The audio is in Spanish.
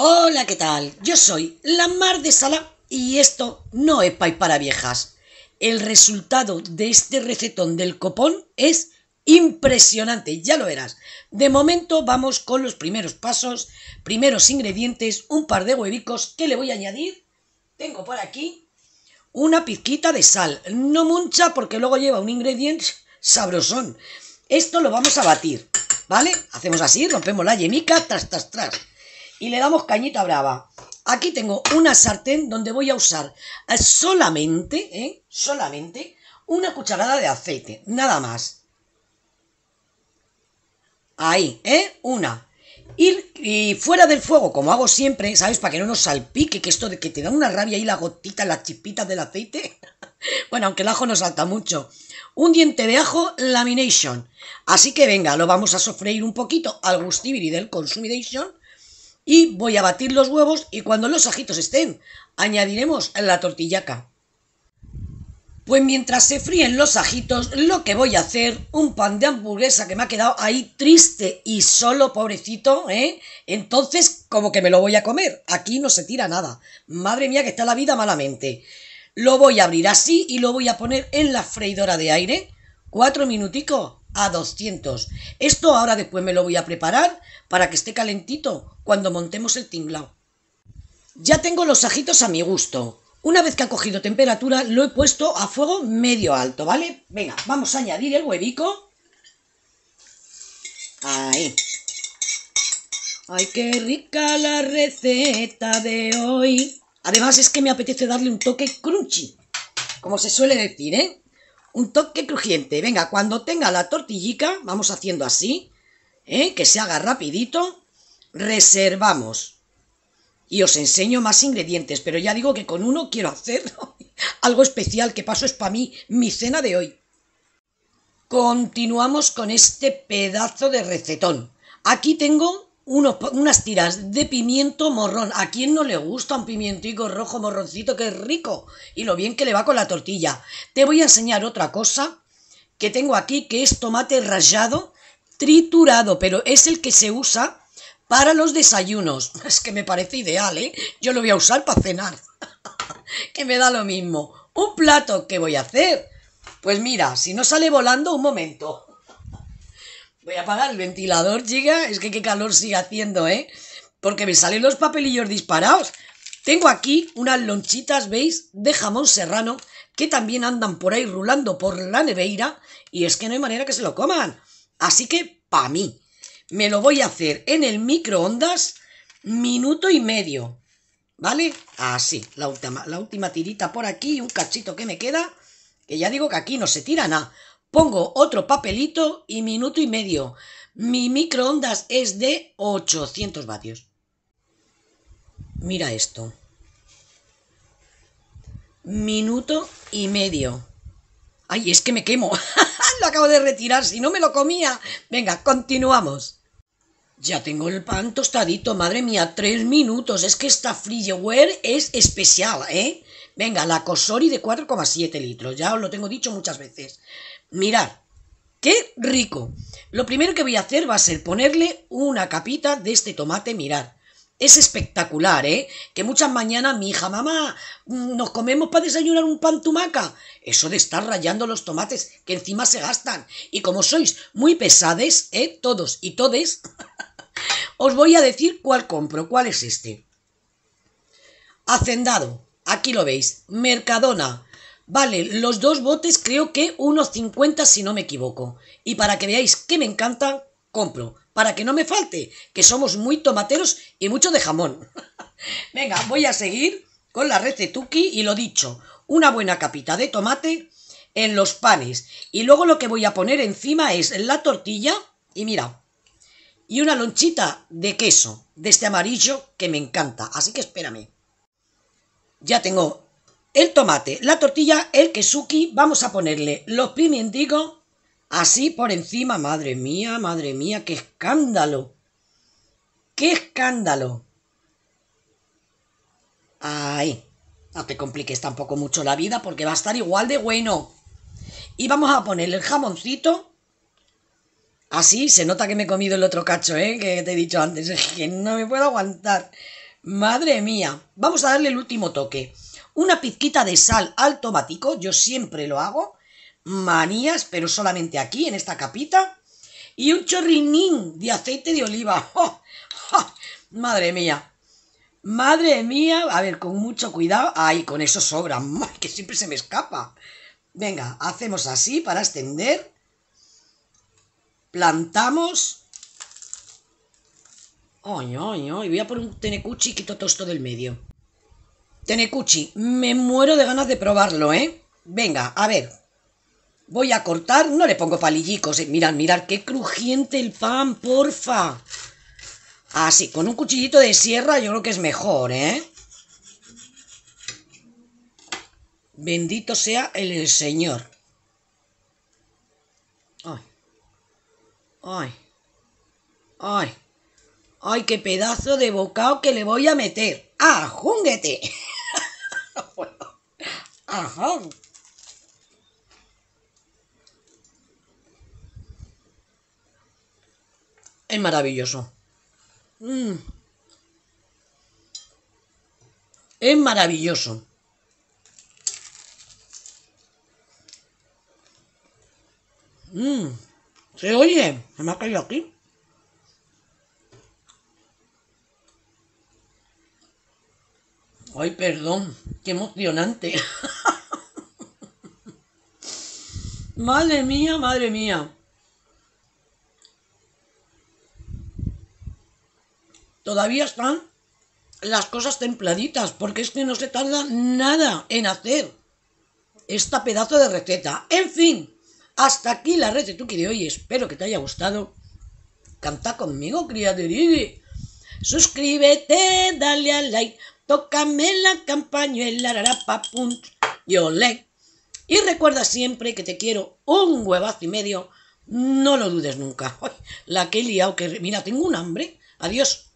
Hola, ¿qué tal? Yo soy la Mar de Sala y esto no es pay para viejas. El resultado de este recetón del copón es impresionante, ya lo verás. De momento vamos con los primeros pasos, primeros ingredientes, un par de huevicos que le voy a añadir. Tengo por aquí una pizquita de sal, no mucha porque luego lleva un ingrediente sabrosón. Esto lo vamos a batir, ¿vale? Hacemos así, rompemos la yemica, tras, tras, tras y le damos cañita brava. Aquí tengo una sartén donde voy a usar solamente, ¿eh? solamente una cucharada de aceite, nada más. Ahí, ¿eh? Una. Ir y fuera del fuego, como hago siempre, ¿sabes? Para que no nos salpique, que esto de que te da una rabia ahí la gotita, las chispitas del aceite. bueno, aunque el ajo no salta mucho. Un diente de ajo lamination. Así que venga, lo vamos a sofreír un poquito al gustibiri del consumidation y voy a batir los huevos y cuando los ajitos estén, añadiremos la tortillaca. Pues mientras se fríen los ajitos, lo que voy a hacer, un pan de hamburguesa que me ha quedado ahí triste y solo, pobrecito, ¿eh? Entonces, como que me lo voy a comer. Aquí no se tira nada. Madre mía, que está la vida malamente. Lo voy a abrir así y lo voy a poner en la freidora de aire. Cuatro minuticos a 200. Esto ahora después me lo voy a preparar para que esté calentito cuando montemos el tinglao. Ya tengo los ajitos a mi gusto. Una vez que ha cogido temperatura, lo he puesto a fuego medio alto, ¿vale? Venga, vamos a añadir el huevico. Ahí. ¡Ay, qué rica la receta de hoy! Además es que me apetece darle un toque crunchy, como se suele decir, ¿eh? un toque crujiente. Venga, cuando tenga la tortillita, vamos haciendo así, ¿eh? que se haga rapidito, reservamos. Y os enseño más ingredientes, pero ya digo que con uno quiero hacer algo especial, que paso es para mí mi cena de hoy. Continuamos con este pedazo de recetón. Aquí tengo unas tiras de pimiento morrón. ¿A quién no le gusta un pimientico rojo morroncito que es rico? Y lo bien que le va con la tortilla. Te voy a enseñar otra cosa que tengo aquí, que es tomate rallado triturado, pero es el que se usa para los desayunos. Es que me parece ideal, ¿eh? Yo lo voy a usar para cenar. que me da lo mismo. Un plato, que voy a hacer? Pues mira, si no sale volando, un momento. Voy a apagar el ventilador, llega Es que qué calor sigue haciendo, ¿eh? Porque me salen los papelillos disparados. Tengo aquí unas lonchitas, ¿veis? De jamón serrano, que también andan por ahí rulando por la neveira. Y es que no hay manera que se lo coman. Así que, para mí. Me lo voy a hacer en el microondas minuto y medio. ¿Vale? Así, la última, la última tirita por aquí, un cachito que me queda. Que ya digo que aquí no se tira nada. Pongo otro papelito y minuto y medio. Mi microondas es de 800 vatios. Mira esto. Minuto y medio. Ay, es que me quemo. lo acabo de retirar, si no me lo comía. Venga, continuamos. Ya tengo el pan tostadito, madre mía, tres minutos. Es que esta Freeware es especial, ¿eh? Venga, la Cosori de 4,7 litros, ya os lo tengo dicho muchas veces. Mirad, qué rico. Lo primero que voy a hacer va a ser ponerle una capita de este tomate, mirad. Es espectacular, ¿eh? Que muchas mañanas mi hija, mamá, nos comemos para desayunar un pan tumaca. Eso de estar rayando los tomates, que encima se gastan. Y como sois muy pesades, ¿eh? Todos y todes, os voy a decir cuál compro, cuál es este. Hacendado, Aquí lo veis. Mercadona. Vale, los dos botes creo que unos 50 si no me equivoco. Y para que veáis que me encanta, compro. Para que no me falte, que somos muy tomateros y mucho de jamón. Venga, voy a seguir con la recetuki y lo dicho. Una buena capita de tomate en los panes. Y luego lo que voy a poner encima es la tortilla y mira. Y una lonchita de queso, de este amarillo que me encanta. Así que espérame ya tengo el tomate, la tortilla, el kesuki, vamos a ponerle los pimienticos así por encima, madre mía, madre mía, qué escándalo, qué escándalo. Ay, no te compliques tampoco mucho la vida porque va a estar igual de bueno. Y vamos a ponerle el jamoncito. Así, se nota que me he comido el otro cacho, ¿eh? Que te he dicho antes, que no me puedo aguantar. Madre mía, vamos a darle el último toque. Una pizquita de sal al tomatico, yo siempre lo hago. Manías, pero solamente aquí, en esta capita. Y un chorrinín de aceite de oliva. ¡Oh! ¡Oh! Madre mía. Madre mía. A ver, con mucho cuidado. Ay, con eso sobra. que siempre se me escapa. Venga, hacemos así para extender. Plantamos Ay, Y voy a por un tenecuchi y quito todo esto del medio. Tenecuchi, me muero de ganas de probarlo, ¿eh? Venga, a ver. Voy a cortar, no le pongo palillicos, eh. mirad, mirad, qué crujiente el pan, porfa. Así, con un cuchillito de sierra yo creo que es mejor, ¿eh? Bendito sea el Señor. Ay. Ay. Ay. ¡Ay, qué pedazo de bocado que le voy a meter! ¡Ajúnguete! ajá. Es maravilloso. Mm. Es maravilloso. ¡Mmm! ¿Se oye? ¿Se me ha caído aquí? Ay, perdón, qué emocionante. madre mía, madre mía. Todavía están las cosas templaditas, porque es que no se tarda nada en hacer esta pedazo de receta. En fin, hasta aquí la receta de hoy. Espero que te haya gustado. Canta conmigo, criaturigi. Suscríbete, dale al like. Tócame la campañuela, rarapapun, yo le. Y recuerda siempre que te quiero un huevazo y medio. No lo dudes nunca. la que he liado, que mira, tengo un hambre. Adiós.